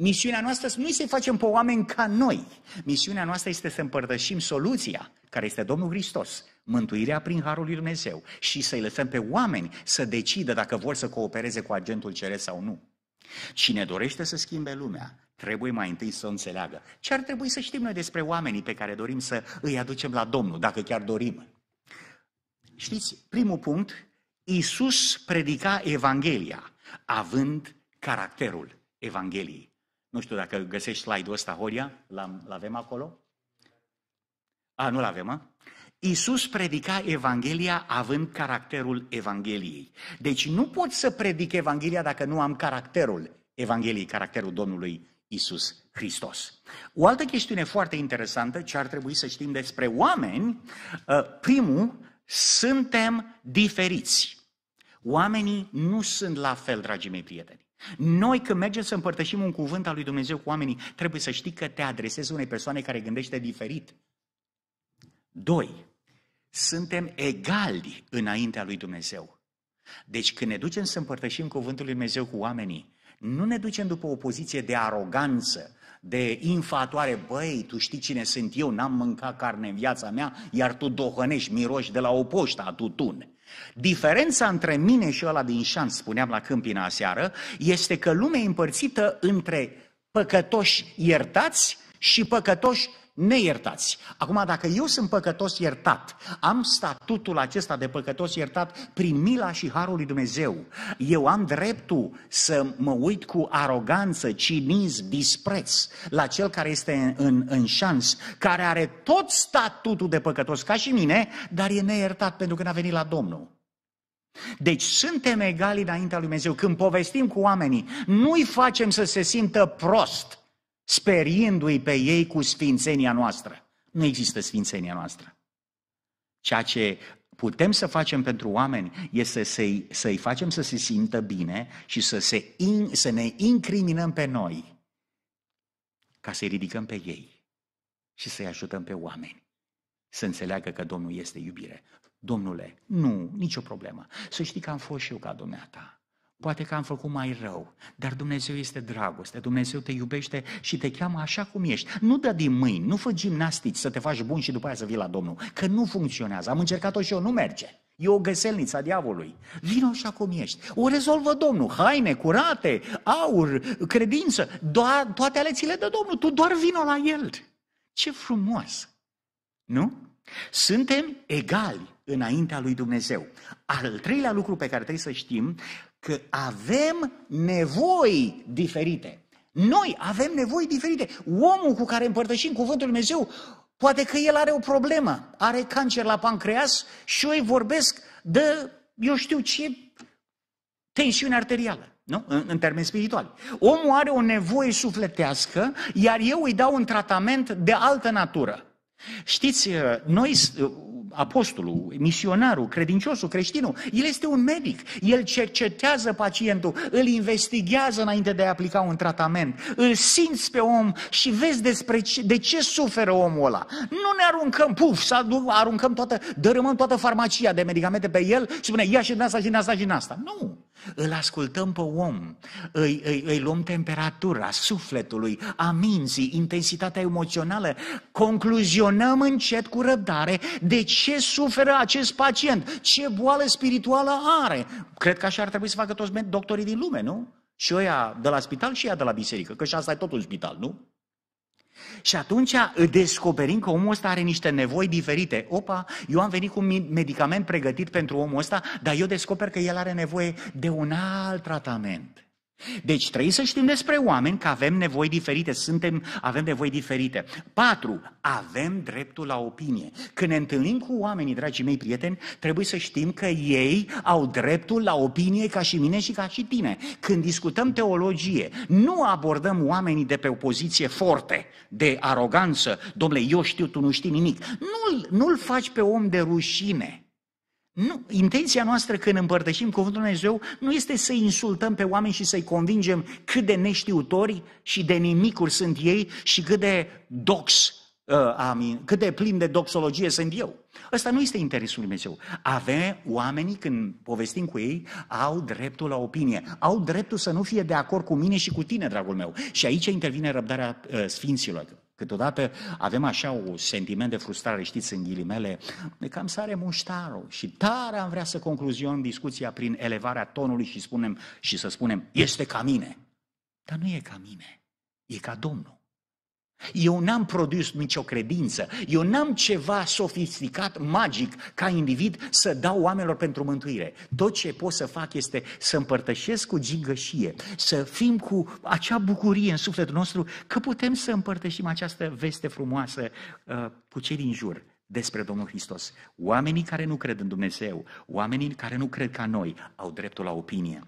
Misiunea noastră nu este să facem pe oameni ca noi. Misiunea noastră este să împărtășim soluția care este Domnul Hristos, mântuirea prin Harul Lui Dumnezeu și să-i lăsăm pe oameni să decidă dacă vor să coopereze cu agentul ceresc sau nu. Cine dorește să schimbe lumea, trebuie mai întâi să o înțeleagă. Ce ar trebui să știm noi despre oamenii pe care dorim să îi aducem la Domnul, dacă chiar dorim? Știți, primul punct, Iisus predica Evanghelia, având caracterul Evangheliei. Nu știu dacă găsești slide-ul ăsta, Horia, l-avem acolo? A, nu-l avem, mă? Iisus predica Evanghelia având caracterul Evangheliei. Deci nu pot să predic Evanghelia dacă nu am caracterul Evangheliei, caracterul Domnului Iisus Hristos. O altă chestiune foarte interesantă ce ar trebui să știm despre oameni, ă, primul, suntem diferiți. Oamenii nu sunt la fel, dragii mei prieteni. Noi când mergem să împărtășim un cuvânt al lui Dumnezeu cu oamenii, trebuie să știi că te adresezi unei persoane care gândește diferit. Doi, suntem egali înaintea lui Dumnezeu. Deci când ne ducem să împărtășim cuvântul lui Dumnezeu cu oamenii, nu ne ducem după o poziție de aroganță, de infatoare, băi, tu știi cine sunt eu, n-am mâncat carne în viața mea, iar tu dohănești miroși de la o poștă a tutunei. Diferența între mine și ăla din șans, spuneam la Câmpina aseară, este că lumea e împărțită între păcătoși iertați și păcătoși neiertați. Acum, dacă eu sunt păcătos iertat, am statutul acesta de păcătos iertat prin mila și harul lui Dumnezeu. Eu am dreptul să mă uit cu aroganță, cinism, dispreț la cel care este în, în, în șans, care are tot statutul de păcătos ca și mine, dar e neiertat pentru că n-a venit la Domnul. Deci suntem egali înaintea lui Dumnezeu. Când povestim cu oamenii, nu-i facem să se simtă prost speriindu-i pe ei cu sfințenia noastră. Nu există sfințenia noastră. Ceea ce putem să facem pentru oameni este să-i, să facem să se simtă bine și să, se in, să ne incriminăm pe noi ca să-i ridicăm pe ei și să-i ajutăm pe oameni să înțeleagă că Domnul este iubire. Domnule, nu, nicio problemă. Să știi că am fost și eu ca dumneata. Poate că am făcut mai rău, dar Dumnezeu este dragoste, Dumnezeu te iubește și te cheamă așa cum ești. Nu dă din mâini, nu fă gimnastici să te faci bun și după aia să vii la Domnul, că nu funcționează. Am încercat-o și eu, nu merge. E o găselniță a diavolului. Vino așa cum ești. O rezolvă Domnul. Haine, curate, aur, credință, doar, toate ale ți le dă Domnul. Tu doar vino la El. Ce frumos! Nu? Suntem egali înaintea lui Dumnezeu. Al treilea lucru pe care trebuie să știm, că avem nevoi diferite. Noi avem nevoi diferite. Omul cu care împărtășim Cuvântul Lui Dumnezeu, poate că el are o problemă, are cancer la pancreas și eu îi vorbesc de, eu știu ce, tensiune arterială. Nu? În, în termeni spirituali. Omul are o nevoie sufletească, iar eu îi dau un tratament de altă natură. Știți, uh, noi, uh, apostolul, misionarul, credinciosul, creștinul, el este un medic. El cercetează pacientul, îl investigează înainte de a aplica un tratament. Îl simți pe om și vezi despre ce, de ce suferă omul ăla. Nu ne aruncăm, puf, să aruncăm toată, dărâmăm toată farmacia de medicamente pe el și spune, ia și din asta, și din asta, și din asta. Nu! Îl ascultăm pe om, îi, îi, îi luăm temperatura sufletului, a minții, intensitatea emoțională, concluzionăm încet cu răbdare de ce suferă acest pacient, ce boală spirituală are. Cred că așa ar trebui să facă toți doctorii din lume, nu? Și ăia de la spital și ea de la biserică, că și asta e tot un spital, nu? Și atunci descoperim că omul ăsta are niște nevoi diferite. Opa, eu am venit cu un medicament pregătit pentru omul ăsta, dar eu descoper că el are nevoie de un alt tratament. Deci trebuie să știm despre oameni că avem nevoi diferite, suntem, avem nevoi diferite. Patru, avem dreptul la opinie. Când ne întâlnim cu oamenii, dragii mei prieteni, trebuie să știm că ei au dreptul la opinie ca și mine și ca și tine. Când discutăm teologie, nu abordăm oamenii de pe o poziție forte, de aroganță, domnule, eu știu, tu nu știi nimic. Nu-l, nu-l faci pe om de rușine. Nu, intenția noastră când împărtășim Cuvântul Lui Dumnezeu nu este să insultăm pe oameni și să-i convingem cât de neștiutori și de nimicuri sunt ei și cât de dox, uh, amin, cât de plin de doxologie sunt eu. Ăsta nu este interesul Lui Dumnezeu. Avem oamenii, când povestim cu ei, au dreptul la opinie. Au dreptul să nu fie de acord cu mine și cu tine, dragul meu. Și aici intervine răbdarea uh, Sfinților. Câteodată avem așa un sentiment de frustrare, știți, în ghilimele, de cam sare muștarul și tare am vrea să concluzionăm discuția prin elevarea tonului și, spunem, și să spunem, este ca mine. Dar nu e ca mine, e ca Domnul. Eu n-am produs nicio credință, eu n-am ceva sofisticat, magic, ca individ, să dau oamenilor pentru mântuire. Tot ce pot să fac este să împărtășesc cu gingășie, să fim cu acea bucurie în sufletul nostru că putem să împărtășim această veste frumoasă uh, cu cei din jur despre Domnul Hristos. Oamenii care nu cred în Dumnezeu, oamenii care nu cred ca noi, au dreptul la opinie.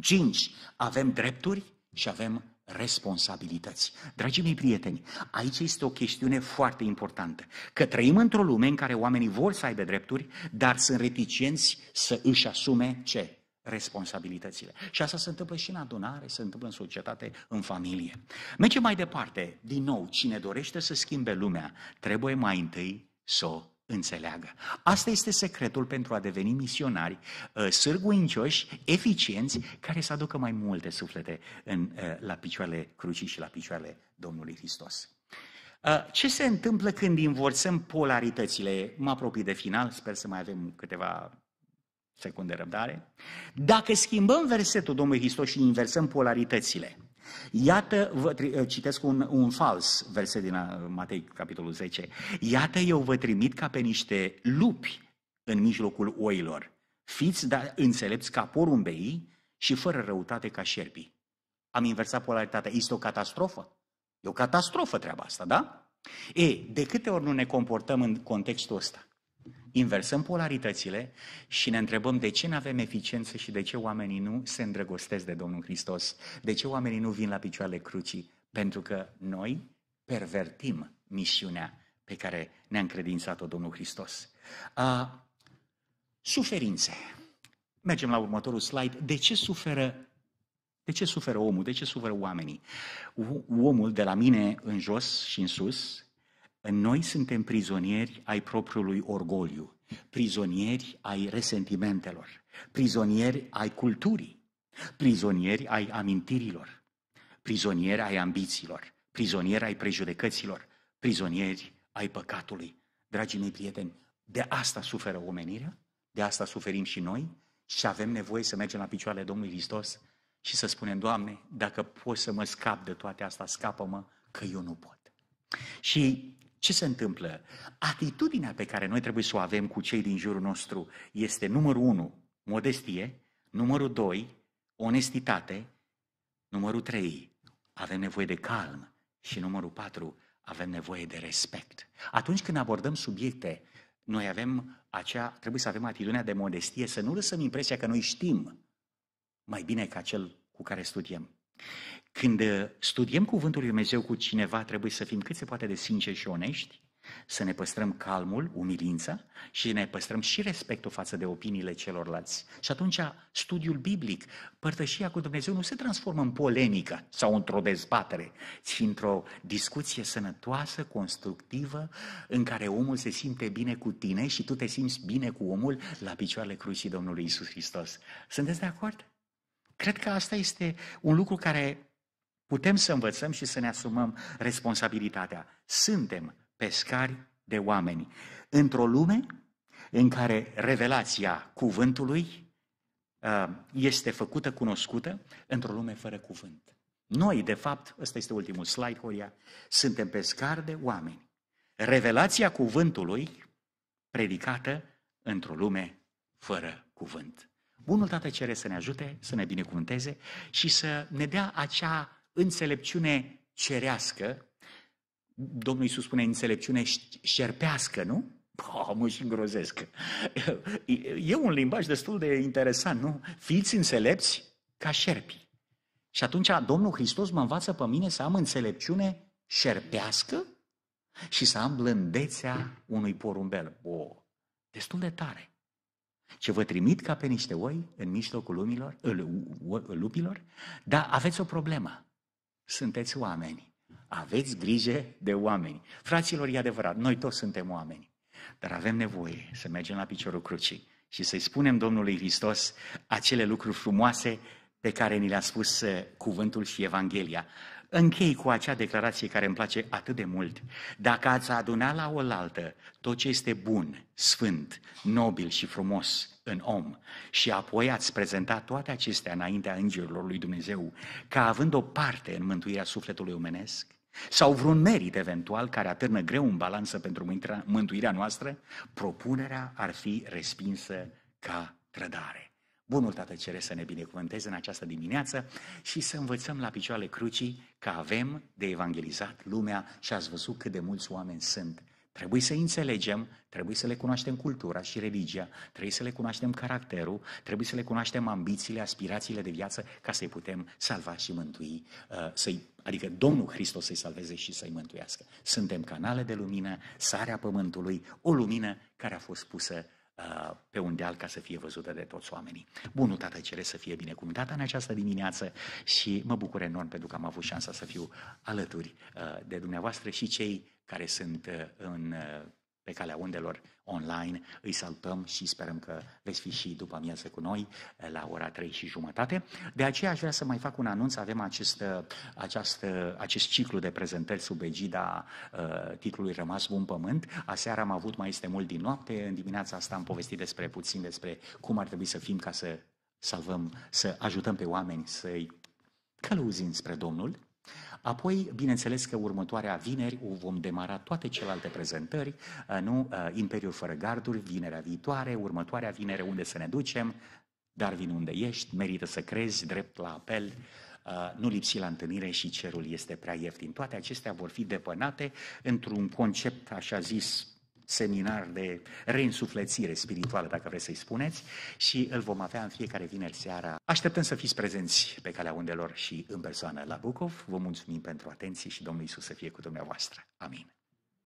Cinci Avem drepturi și avem responsabilități. Dragii mei prieteni, aici este o chestiune foarte importantă. Că trăim într-o lume în care oamenii vor să aibă drepturi, dar sunt reticenți să își asume ce? responsabilitățile. Și asta se întâmplă și în adunare, se întâmplă în societate, în familie. Mergem mai departe. Din nou, cine dorește să schimbe lumea, trebuie mai întâi să o înțeleagă. Asta este secretul pentru a deveni misionari ă, sârguincioși, eficienți, care să aducă mai multe suflete în, ă, la picioarele crucii și la picioarele Domnului Hristos. Ă, ce se întâmplă când inversăm polaritățile? Mă apropii de final, sper să mai avem câteva secunde răbdare. Dacă schimbăm versetul Domnului Hristos și inversăm polaritățile, Iată, vă, eh, citesc un, un fals verset din eh, Matei, capitolul 10. Iată, eu vă trimit ca pe niște lupi în mijlocul oilor. Fiți, da înțelepți ca porumbei și fără răutate ca șerpii. Am inversat polaritatea. Este o catastrofă? E o catastrofă treaba asta, da? E, de câte ori nu ne comportăm în contextul ăsta? Inversăm polaritățile și ne întrebăm de ce nu avem eficiență și de ce oamenii nu se îndrăgostesc de Domnul Hristos, de ce oamenii nu vin la picioarele crucii, pentru că noi pervertim misiunea pe care ne-a încredințat-o Domnul Hristos. Uh, suferințe. Mergem la următorul slide. De ce suferă de ce suferă omul? De ce suferă oamenii? Omul de la mine în jos și în sus în noi suntem prizonieri ai propriului orgoliu, prizonieri ai resentimentelor, prizonieri ai culturii, prizonieri ai amintirilor, prizonieri ai ambițiilor, prizonieri ai prejudecăților, prizonieri ai păcatului. Dragii mei prieteni, de asta suferă omenirea, de asta suferim și noi și avem nevoie să mergem la picioarele Domnului Hristos și să spunem, Doamne, dacă poți să mă scap de toate astea, scapă-mă, că eu nu pot. Și ce se întâmplă? Atitudinea pe care noi trebuie să o avem cu cei din jurul nostru este numărul 1, modestie, numărul 2, onestitate, numărul 3, avem nevoie de calm și numărul 4, avem nevoie de respect. Atunci când abordăm subiecte, noi avem acea, trebuie să avem atitudinea de modestie, să nu lăsăm impresia că noi știm mai bine ca cel cu care studiem. Când uh, studiem Cuvântul Lui Dumnezeu cu cineva, trebuie să fim cât se poate de sinceri și onești, să ne păstrăm calmul, umilința și ne păstrăm și respectul față de opiniile celorlalți. Și atunci studiul biblic, părtășia cu Dumnezeu nu se transformă în polemică sau într-o dezbatere, ci într-o discuție sănătoasă, constructivă, în care omul se simte bine cu tine și tu te simți bine cu omul la picioarele crucii Domnului Isus Hristos. Sunteți de acord? Cred că asta este un lucru care Putem să învățăm și să ne asumăm responsabilitatea. Suntem pescari de oameni. Într-o lume în care revelația cuvântului uh, este făcută cunoscută, într-o lume fără cuvânt. Noi, de fapt, ăsta este ultimul slide, Horia, suntem pescari de oameni. Revelația cuvântului predicată într-o lume fără cuvânt. Bunul Tată cere să ne ajute, să ne binecuvânteze și să ne dea acea înțelepciune cerească, Domnul Iisus spune înțelepciune șerpească, nu? Pă, mă și îngrozesc. E un limbaj destul de interesant, nu? Fiți înțelepți ca șerpi. Și atunci Domnul Hristos mă învață pe mine să am înțelepciune șerpească și să am blândețea unui porumbel. O, destul de tare. Ce vă trimit ca pe niște oi în mijlocul lumilor, lupilor, dar aveți o problemă sunteți oameni. Aveți grijă de oameni. Fraților, e adevărat, noi toți suntem oameni. Dar avem nevoie să mergem la piciorul crucii și să-i spunem Domnului Hristos acele lucruri frumoase pe care ni le-a spus uh, cuvântul și Evanghelia. Închei cu acea declarație care îmi place atât de mult. Dacă ați aduna la oaltă tot ce este bun, sfânt, nobil și frumos, în om și apoi ați prezentat toate acestea înaintea îngerilor lui Dumnezeu ca având o parte în mântuirea sufletului omenesc? Sau vreun merit eventual care atârnă greu în balanță pentru mântuirea noastră? Propunerea ar fi respinsă ca trădare. Bunul Tată cere să ne binecuvânteze în această dimineață și să învățăm la picioare crucii că avem de evangelizat lumea și ați văzut cât de mulți oameni sunt Trebuie să înțelegem, trebuie să le cunoaștem cultura și religia, trebuie să le cunoaștem caracterul, trebuie să le cunoaștem ambițiile, aspirațiile de viață ca să-i putem salva și mântui, uh, să-i, adică Domnul Hristos să-i salveze și să-i mântuiască. Suntem canale de lumină, sarea pământului, o lumină care a fost pusă Uh, pe un deal ca să fie văzută de toți oamenii. Bunul Tată cere să fie binecuvântată în această dimineață și mă bucur enorm pentru că am avut șansa să fiu alături uh, de dumneavoastră și cei care sunt uh, în pe calea undelor online. Îi salutăm și sperăm că veți fi și după amiază cu noi eh, la ora 3 și jumătate. De aceea aș vrea să mai fac un anunț. Avem acest, eh, această, eh, acest ciclu de prezentări sub egida uh, titlului Rămas bun pământ. Aseară am avut mai este mult din noapte. În dimineața asta am povestit despre puțin despre cum ar trebui să fim ca să salvăm, să ajutăm pe oameni să-i călăuzim spre Domnul. Apoi, bineînțeles că următoarea vineri vom demara toate celelalte prezentări, uh, nu? Uh, Imperiul fără garduri, vinerea viitoare, următoarea vinere unde să ne ducem, dar vin unde ești, merită să crezi, drept la apel, uh, nu lipsi la întâlnire și cerul este prea ieftin. Toate acestea vor fi depănate într-un concept, așa zis, seminar de reînsuflețire spirituală, dacă vreți să-i spuneți, și îl vom avea în fiecare vineri seara. Așteptăm să fiți prezenți pe calea undelor și în persoană la Bucov. Vă mulțumim pentru atenție și Domnul Isus să fie cu dumneavoastră. Amin.